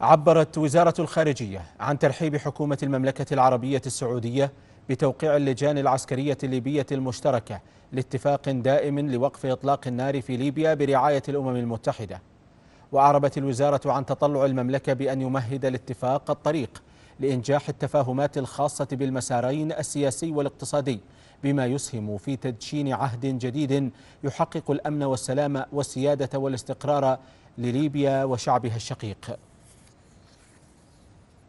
عبرت وزارة الخارجية عن ترحيب حكومة المملكة العربية السعودية بتوقيع اللجان العسكرية الليبية المشتركة لاتفاق دائم لوقف إطلاق النار في ليبيا برعاية الأمم المتحدة وأعربت الوزارة عن تطلع المملكة بأن يمهد الاتفاق الطريق لإنجاح التفاهمات الخاصة بالمسارين السياسي والاقتصادي بما يسهم في تدشين عهد جديد يحقق الأمن والسلام والسيادة والاستقرار لليبيا وشعبها الشقيق